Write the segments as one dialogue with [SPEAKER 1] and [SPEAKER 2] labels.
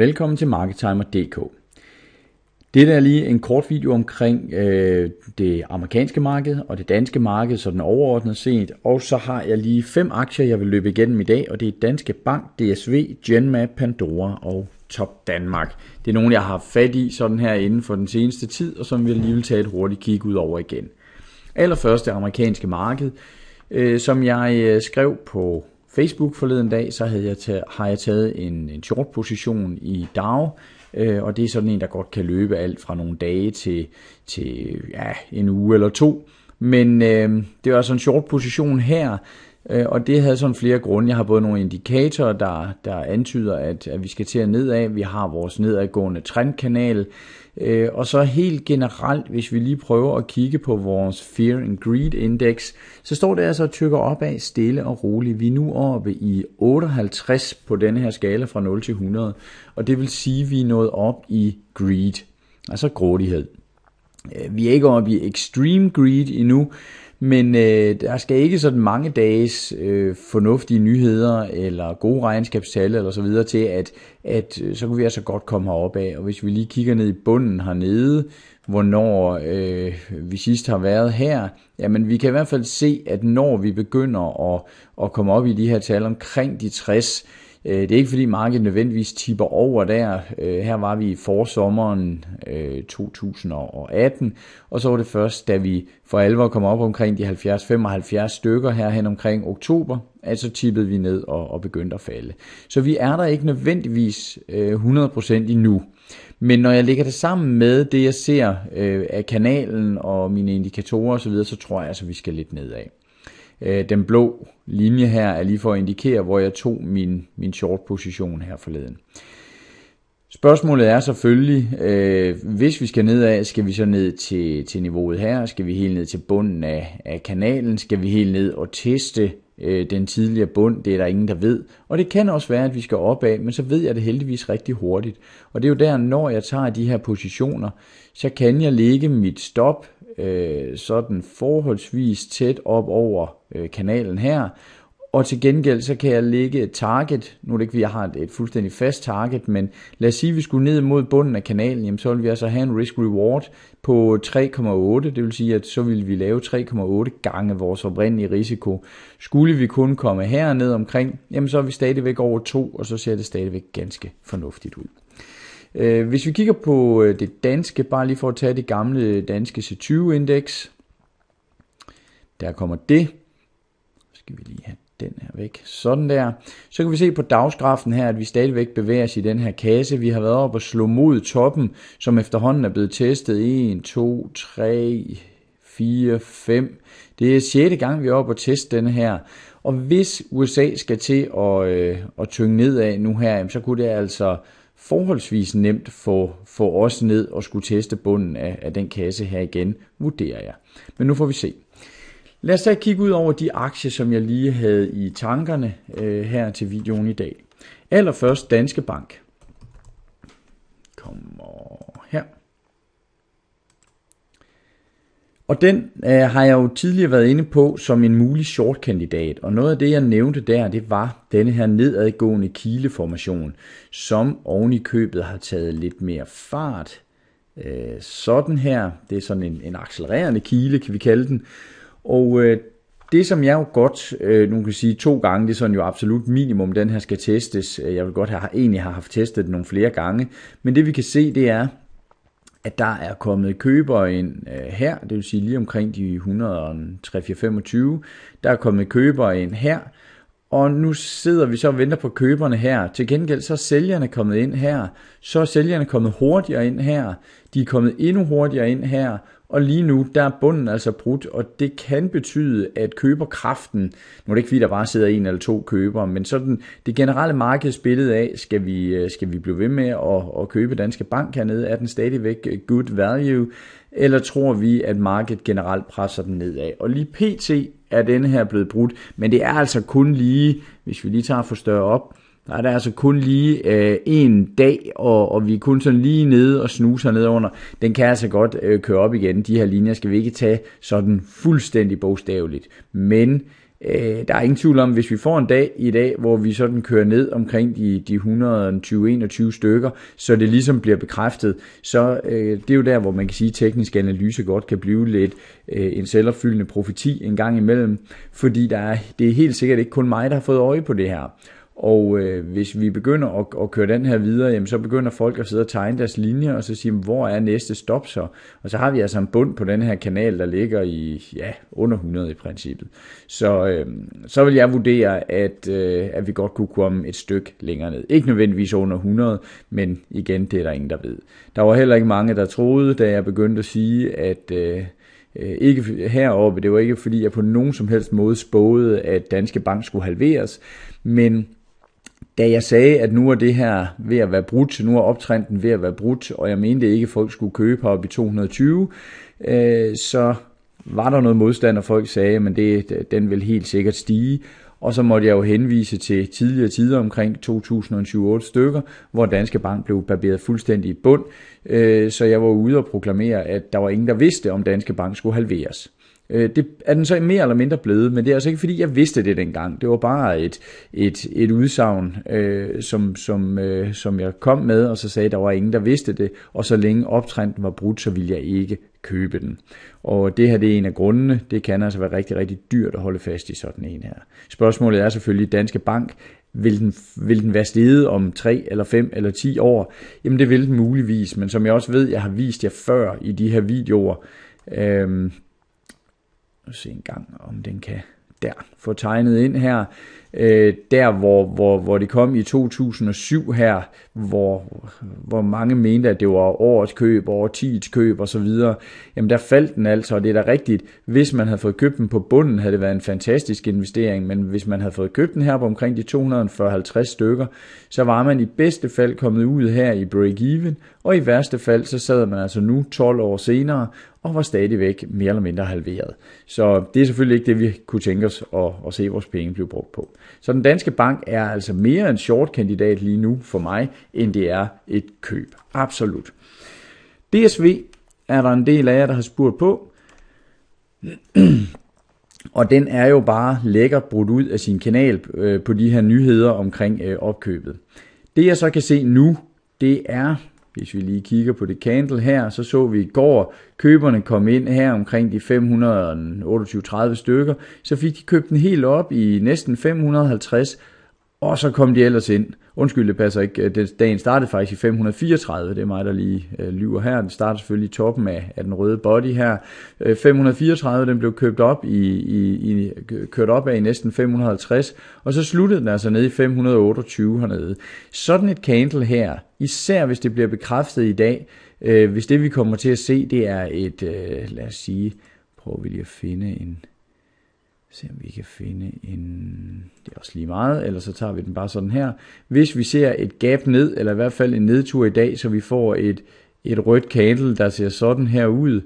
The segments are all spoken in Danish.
[SPEAKER 1] Velkommen til MarketTimer.dk. Det er lige en kort video omkring øh, det amerikanske marked og det danske marked, så den overordnet set. Og så har jeg lige fem aktier, jeg vil løbe igennem i dag, og det er Danske Bank, DSV, Genma, Pandora og Top Danmark. Det er nogle, jeg har haft fat i sådan her inden for den seneste tid, og som vi lige vil tage et hurtigt kig ud over igen. Allerførst det amerikanske marked, øh, som jeg øh, skrev på Facebook forleden dag, så havde jeg taget, har jeg taget en, en short position i DAO, øh, og det er sådan en, der godt kan løbe alt fra nogle dage til, til ja, en uge eller to. Men øh, det er sådan altså en short position her, Øh, og det havde sådan flere grunde. Jeg har både nogle indikatorer, der, der antyder, at, at vi skal til at nedad. Vi har vores nedadgående trendkanal. Øh, og så helt generelt, hvis vi lige prøver at kigge på vores Fear and Greed Index, så står det altså og tykker opad stille og roligt. Vi er nu oppe i 58 på denne her skala fra 0 til 100, og det vil sige, at vi er nået op i greed, altså grådighed. Øh, vi er ikke oppe i extreme greed endnu, men øh, der skal ikke sådan mange dages øh, fornuftige nyheder eller gode regnskabstal eller så videre til, at, at øh, så kunne vi altså godt komme herop af. Og hvis vi lige kigger ned i bunden hernede, hvornår øh, vi sidst har været her, jamen vi kan i hvert fald se, at når vi begynder at, at komme op i de her tal omkring de 60, Øh, det er ikke fordi markedet nødvendigvis tipper over der. Øh, her var vi i forsommeren 2018, øh, og så var det først, da vi for alvor kom op omkring de 70-75 stykker her hen omkring oktober, at så tippede vi ned og, og begyndte at falde. Så vi er der ikke nødvendigvis 100% endnu. Men når jeg lægger det sammen med det, jeg ser af kanalen og mine indikatorer osv., så tror jeg altså, vi skal lidt nedad. Øh, den blå linje her er lige for at indikere, hvor jeg tog min, min short position her forleden. Spørgsmålet er selvfølgelig, øh, hvis vi skal nedad, skal vi så ned til, til niveauet her? Skal vi helt ned til bunden af, af kanalen? Skal vi helt ned og teste øh, den tidligere bund, det er der ingen, der ved. Og det kan også være, at vi skal opad, men så ved jeg det heldigvis rigtig hurtigt. Og det er jo der, når jeg tager de her positioner, så kan jeg lægge mit stop øh, sådan forholdsvis tæt op over øh, kanalen her, og til gengæld så kan jeg lægge et target, nu er det ikke, vi har et, et fuldstændig fast target, men lad os sige, at vi skulle ned mod bunden af kanalen, jamen så ville vi altså have en risk-reward på 3,8, det vil sige, at så ville vi lave 3,8 gange vores oprindelige risiko. Skulle vi kun komme herned omkring, jamen så er vi stadigvæk over 2, og så ser det stadigvæk ganske fornuftigt ud. Øh, hvis vi kigger på øh, det danske, bare lige for at tage det gamle danske C20-indeks, der kommer det. Så skal vi lige have den her væk. Sådan der. Så kan vi se på dagsgrafen her, at vi stadigvæk bevæger os i den her kasse. Vi har været oppe og slå mod toppen, som efterhånden er blevet testet. 1, 2, 3, 4, 5. Det er 6. gang, vi er oppe og teste den her. Og hvis USA skal til at, øh, at tynge nedad nu her, så kunne det altså forholdsvis nemt få, få os ned og skulle teste bunden af, af den kasse her igen, vurderer jeg. Men nu får vi se. Lad os da kigge ud over de aktier, som jeg lige havde i tankerne øh, her til videoen i dag. Allerførst Danske Bank. Kommer her. Og den øh, har jeg jo tidligere været inde på som en mulig short-kandidat, og noget af det, jeg nævnte der, det var denne her nedadgående kileformation, som oven i købet har taget lidt mere fart. Øh, sådan her, det er sådan en, en accelererende kile, kan vi kalde den, og øh, det, som jeg jo godt, øh, nu kan sige to gange, det er sådan jo absolut minimum, den her skal testes. Øh, jeg vil godt have, egentlig have haft testet den nogle flere gange. Men det vi kan se, det er, at der er kommet købere ind øh, her, det vil sige lige omkring de 125, der er kommet købere ind her, og nu sidder vi så og venter på køberne her. Til gengæld så er sælgerne kommet ind her, så er sælgerne kommet hurtigere ind her, de er kommet endnu hurtigere ind her, og lige nu, der er bunden altså brudt, og det kan betyde, at køberkraften, nu er det ikke fordi, der bare sidder en eller to købere, men sådan det generelle markedsbillede af, skal vi, øh, skal vi blive ved med at, at købe Danske Bank hernede, er den stadigvæk good value, eller tror vi, at markedet generelt presser den nedad? Og lige pt er denne her blevet brudt, men det er altså kun lige, hvis vi lige tager for større op, Nej, der er altså kun lige øh, en dag, og, og vi er kun sådan lige nede og snuser ned under. Den kan altså godt øh, køre op igen. De her linjer skal vi ikke tage sådan fuldstændig bogstaveligt. Men øh, der er ingen tvivl om, hvis vi får en dag i dag, hvor vi sådan kører ned omkring de, de 120-21 stykker, så det ligesom bliver bekræftet, så øh, det er jo der, hvor man kan sige, at teknisk analyse godt kan blive lidt øh, en selvopfyldende profeti en gang imellem, fordi der er, det er helt sikkert ikke kun mig, der har fået øje på det her. Og øh, hvis vi begynder at, at køre den her videre, jamen, så begynder folk at sidde og tegne deres linjer, og så sige, hvor er næste stop så? Og så har vi altså en bund på den her kanal, der ligger i ja, under 100 i princippet. Så, øh, så vil jeg vurdere, at, øh, at vi godt kunne komme et stykke længere ned. Ikke nødvendigvis under 100, men igen, det er der ingen, der ved. Der var heller ikke mange, der troede, da jeg begyndte at sige, at... Øh, øh ikke heroppe, det var ikke fordi jeg på nogen som helst måde spåede, at Danske Bank skulle halveres, men da jeg sagde, at nu er det her ved at være brudt, nu er optrenden ved at være brudt, og jeg mente ikke, at folk skulle købe heroppe i 220, øh, så var der noget modstand, og folk sagde, at det, den vil helt sikkert stige. Og så måtte jeg jo henvise til tidligere tider omkring 2028 stykker, hvor Danske Bank blev barberet fuldstændig i bund. Øh, så jeg var ude og proklamere, at der var ingen, der vidste, om Danske Bank skulle halveres. Øh, det er den så mere eller mindre blevet, men det er altså ikke fordi, jeg vidste det dengang. Det var bare et, et, et udsagn, øh, som, som, øh, som jeg kom med, og så sagde, at der var ingen, der vidste det, og så længe optrenden var brudt, så ville jeg ikke købe den. Og det her det er en af grundene. Det kan altså være rigtig, rigtig dyrt at holde fast i sådan en her. Spørgsmålet er selvfølgelig, Danske Bank, vil den, vil den være steget om 3 eller 5 eller 10 år? Jamen det vil den muligvis, men som jeg også ved, jeg har vist jer før i de her videoer, øh, se en gang, om den kan der få tegnet ind her øh, der hvor, hvor, hvor det kom i 2007 her, hvor, hvor mange mente, at det var årets køb, årtiets køb osv., jamen der faldt den altså, og det er da rigtigt. Hvis man havde fået købt den på bunden, havde det været en fantastisk investering, men hvis man havde fået købt den her på omkring de 250 stykker, så var man i bedste fald kommet ud her i break-even, og i værste fald så sad man altså nu 12 år senere og var stadigvæk mere eller mindre halveret. Så det er selvfølgelig ikke det, vi kunne tænke os at, at se vores penge blive brugt på. Så den danske bank er altså mere en short-kandidat lige nu for mig, end det er et køb. Absolut. DSV er der en del af jer, der har spurgt på. Og den er jo bare lækker brudt ud af sin kanal øh, på de her nyheder omkring øh, opkøbet. Det jeg så kan se nu, det er hvis vi lige kigger på det candle her, så så vi i går køberne komme ind her omkring de 528-30 stykker. Så fik de købt den helt op i næsten 550 og så kom de ellers ind. Undskyld, det passer ikke. Øh, den, dagen startede faktisk i 534. Det er mig, der lige øh, lyver her. Den startede selvfølgelig i toppen af, af den røde body her. Øh, 534, den blev købt op i, i, i, kørt op af i næsten 550. Og så sluttede den altså nede i 528 hernede. Sådan et candle her, især hvis det bliver bekræftet i dag, øh, hvis det vi kommer til at se, det er et, øh, lad os sige, prøver vi lige at finde en Se om vi kan finde en... Det er også lige meget, eller så tager vi den bare sådan her. Hvis vi ser et gap ned, eller i hvert fald en nedtur i dag, så vi får et, et rødt candle, der ser sådan her ud,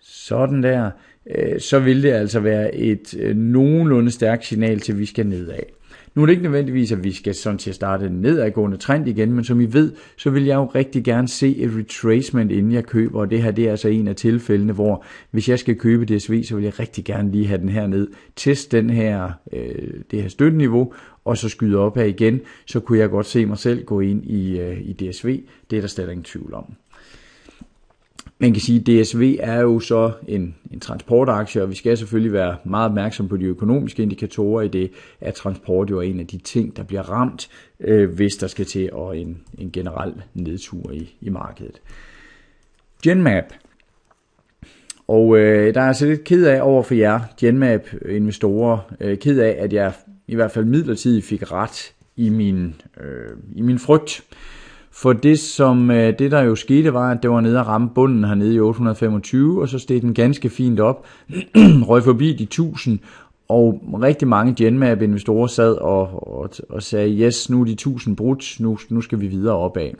[SPEAKER 1] sådan der, øh, så vil det altså være et øh, nogenlunde stærkt signal til, at vi skal nedad. Nu er det ikke nødvendigvis, at vi skal sådan til at starte en nedadgående trend igen, men som I ved, så vil jeg jo rigtig gerne se et retracement, inden jeg køber, og det her det er altså en af tilfældene, hvor hvis jeg skal købe DSV, så vil jeg rigtig gerne lige have den her ned. Test den her, øh, det her støtteniveau, og så skyde op her igen, så kunne jeg godt se mig selv gå ind i, øh, i DSV. Det er der stadig ingen tvivl om man kan sige, at DSV er jo så en, en transportaktie, og vi skal selvfølgelig være meget opmærksom på de økonomiske indikatorer i det, at transport jo er en af de ting, der bliver ramt, øh, hvis der skal til og en, en generel nedtur i, i markedet. Genmap. Og øh, der er altså lidt ked af over for jer, Genmap-investorer, øh, ked af, at jeg i hvert fald midlertidigt fik ret i min, øh, i min frygt. For det, som, øh, det der jo skete, var, at det var nede at ramme bunden hernede i 825, og så steg den ganske fint op, røg forbi de 1000, og rigtig mange Genmap-investorer sad og, og, og sagde, yes, nu er de 1000 brudt, nu, nu skal vi videre opad.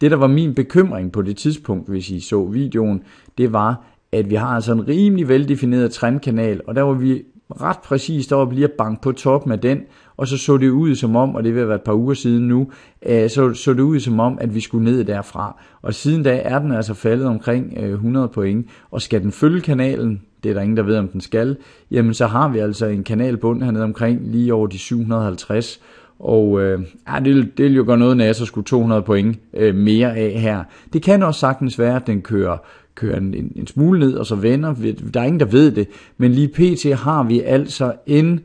[SPEAKER 1] Det, der var min bekymring på det tidspunkt, hvis I så videoen, det var, at vi har altså en rimelig veldefineret trendkanal, og der var vi ret præcist op lige at banke på toppen af den, og så så det ud som om, og det vil være et par uger siden nu, øh, så så det ud som om, at vi skulle ned derfra. Og siden da er den altså faldet omkring 100 øh, point, og skal den følge kanalen, det er der ingen, der ved, om den skal, jamen så har vi altså en kanalbund hernede omkring lige over de 750, og øh, det, vil, det vil jo gøre noget, når jeg så skulle 200 point øh, mere af her. Det kan også sagtens være, at den kører, kører en, en, en smule ned, og så vender. Der er ingen, der ved det. Men lige pt. har vi altså en...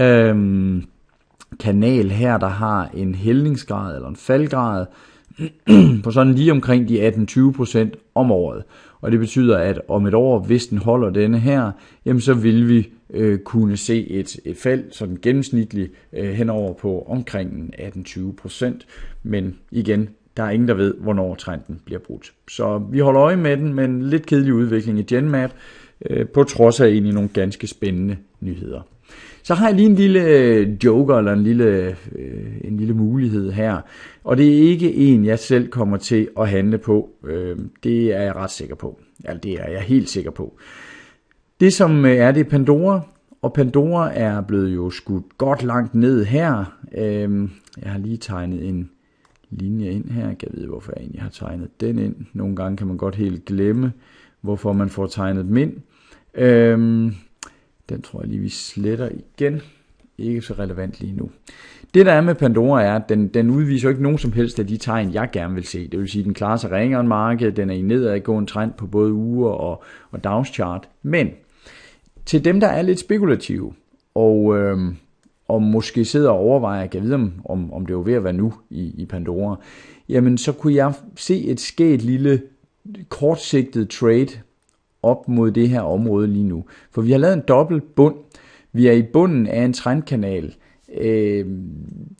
[SPEAKER 1] Øh, kanal her, der har en hældningsgrad eller en faldgrad på sådan lige omkring de 18-20% om året. Og det betyder, at om et år, hvis den holder denne her, jamen så vil vi øh, kunne se et, et fald sådan gennemsnitligt øh, henover på omkring 18-20%. Men igen, der er ingen, der ved, hvornår trenden bliver brudt. Så vi holder øje med den, men lidt kedelig udvikling i GenMap, øh, på trods af egentlig nogle ganske spændende nyheder. Så har jeg lige en lille øh, joker, eller en lille, øh, en lille mulighed her. Og det er ikke en, jeg selv kommer til at handle på. Øh, det er jeg ret sikker på. Ja, det er jeg helt sikker på. Det som øh, er, det er Pandora, og Pandora er blevet jo skudt godt langt ned her. Øh, jeg har lige tegnet en linje ind her. Jeg ved, hvorfor jeg egentlig har tegnet den ind. Nogle gange kan man godt helt glemme, hvorfor man får tegnet dem ind. Øh, den tror jeg lige, vi sletter igen. Ikke så relevant lige nu. Det der er med Pandora er, at den, den udviser jo ikke nogen som helst af de tegn, jeg gerne vil se. Det vil sige, at den klarer sig ringere end markedet, den er i nedadgående trend på både uger og, og dagschart. Men til dem, der er lidt spekulative, og, øh, og måske sidder og overvejer, jeg ved om, om, om det er ved at være nu i, i Pandora, jamen så kunne jeg se et sket lille kortsigtet trade op mod det her område lige nu. For vi har lavet en dobbelt bund. Vi er i bunden af en trendkanal. Øh,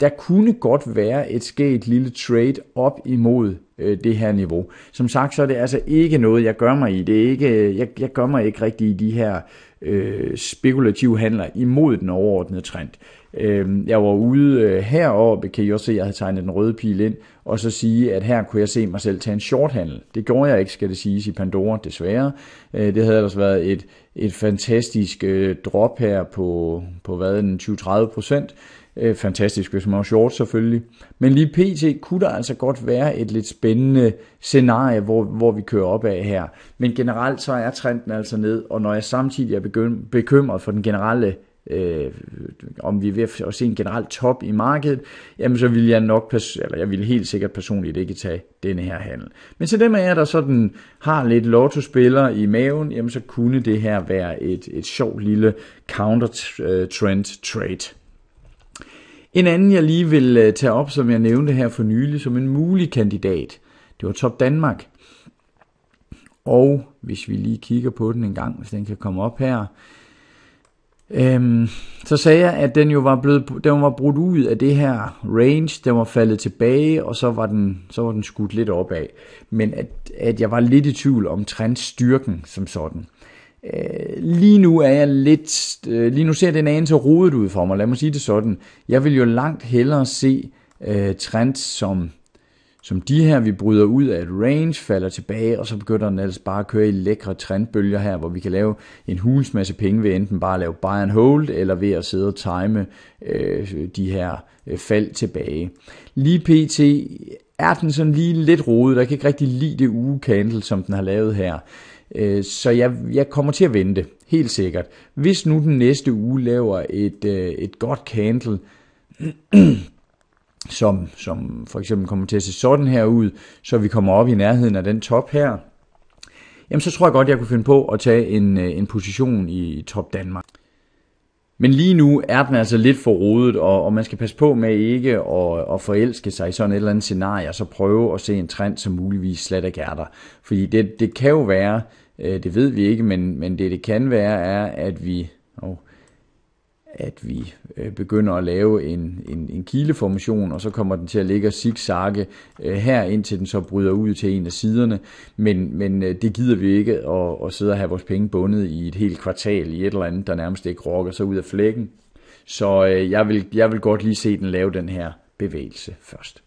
[SPEAKER 1] der kunne godt være et sket lille trade op imod øh, det her niveau. Som sagt, så er det altså ikke noget, jeg gør mig i. Det er ikke, øh, jeg, jeg gør mig ikke rigtig i de her øh, spekulative handler imod den overordnede trend. Øh, jeg var ude øh, heroppe, kan I også se, at jeg havde tegnet den røde pil ind, og så sige, at her kunne jeg se mig selv tage en short handel. Det gjorde jeg ikke, skal det siges, i Pandora, desværre. Øh, det havde ellers været et, et fantastisk øh, drop her på, på hvad, en 20-30 procent. Øh, fantastisk, hvis man var short selvfølgelig. Men lige pt. kunne der altså godt være et lidt spændende scenarie, hvor, hvor vi kører op af her. Men generelt så er trenden altså ned, og når jeg samtidig er bekymret for den generelle øh, om vi er ved at se en generel top i markedet, jamen så vil jeg nok, eller jeg vil helt sikkert personligt ikke tage denne her handel. Men til dem af jer, der sådan har lidt lotto-spillere i maven, jamen så kunne det her være et, et sjovt lille counter-trend øh, trade. En anden, jeg lige vil øh, tage op, som jeg nævnte her for nylig, som en mulig kandidat, det var Top Danmark. Og hvis vi lige kigger på den en gang, hvis den kan komme op her, øhm, så sagde jeg, at den jo var blevet, den var brudt ud af det her range, den var faldet tilbage, og så var den, så var den skudt lidt opad. Men at, at jeg var lidt i tvivl om trendstyrken som sådan. Øh, lige nu er jeg lidt, øh, lige nu ser den så rodet ud for mig, lad mig sige det sådan. Jeg vil jo langt hellere se øh, trends som, som de her, vi bryder ud af et range, falder tilbage, og så begynder den altså bare at køre i lækre trendbølger her, hvor vi kan lave en hulens masse penge ved enten bare at lave buy and hold, eller ved at sidde og time øh, de her øh, fald tilbage. Lige pt er den sådan lige lidt rodet, jeg kan ikke rigtig lide det uge candle, som den har lavet her. Øh, så jeg, jeg kommer til at vente, helt sikkert. Hvis nu den næste uge laver et, øh, et godt candle, som, som for eksempel kommer til at se sådan her ud, så vi kommer op i nærheden af den top her, jamen så tror jeg godt, jeg kunne finde på at tage en, øh, en position i top Danmark. Men lige nu er den altså lidt for rodet, og, og man skal passe på med ikke at, at forelske sig i sådan et eller andet scenarie, og så prøve at se en trend, som muligvis slet ikke er der. Fordi det, det kan jo være, Øh, det ved vi ikke, men, men det det kan være er, at vi, og, at vi øh, begynder at lave en, en, en kileformation, og så kommer den til at ligge og zigzagge øh, her, indtil den så bryder ud til en af siderne. Men, men øh, det gider vi ikke at, at sidde og have vores penge bundet i et helt kvartal i et eller andet, der nærmest ikke rokker sig ud af flækken. Så øh, jeg, vil, jeg vil godt lige se den lave den her bevægelse først.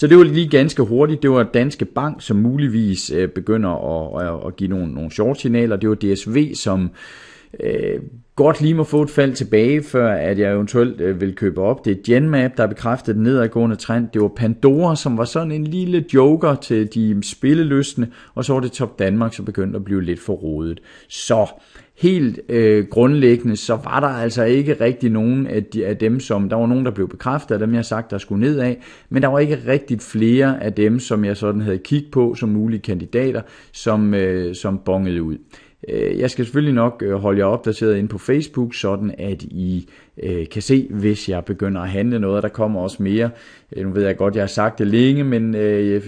[SPEAKER 1] Så det var lige ganske hurtigt. Det var Danske Bank, som muligvis øh, begynder at, at, at give nogle, nogle short-signaler. Det var DSV, som øh, godt lige må få et fald tilbage, før at jeg eventuelt øh, vil købe op. Det er Genmap, der bekræftede den nedadgående trend. Det var Pandora, som var sådan en lille joker til de spilleløsne. Og så var det Top Danmark, som begyndte at blive lidt for rodet. Så helt øh, grundlæggende, så var der altså ikke rigtig nogen af, de, af dem, som, der var nogen, der blev bekræftet af dem, jeg sagt, der skulle nedad, men der var ikke rigtig flere af dem, som jeg sådan havde kigget på som mulige kandidater, som, øh, som bongede ud. Øh, jeg skal selvfølgelig nok øh, holde jer opdateret ind på Facebook, sådan at I øh, kan se, hvis jeg begynder at handle noget, der kommer også mere. Nu ved jeg godt, jeg har sagt det længe, men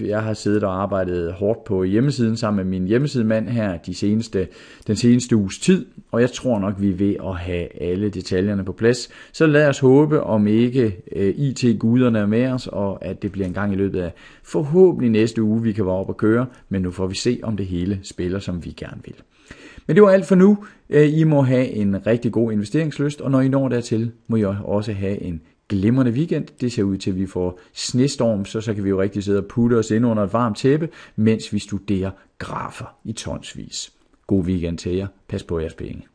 [SPEAKER 1] jeg har siddet og arbejdet hårdt på hjemmesiden sammen med min hjemmesidemand her de seneste, den seneste uges tid, og jeg tror nok, vi er ved at have alle detaljerne på plads. Så lad os håbe, om ikke IT-guderne er med os, og at det bliver en gang i løbet af forhåbentlig næste uge, vi kan være op og køre, men nu får vi se, om det hele spiller, som vi gerne vil. Men det var alt for nu. Øh, I må have en rigtig god investeringslyst, og når I når dertil, må I også have en glimrende weekend. Det ser ud til, at vi får snestorm, så, så kan vi jo rigtig sidde og putte os ind under et varmt tæppe, mens vi studerer grafer i tonsvis. God weekend til jer. Pas på jeres penge.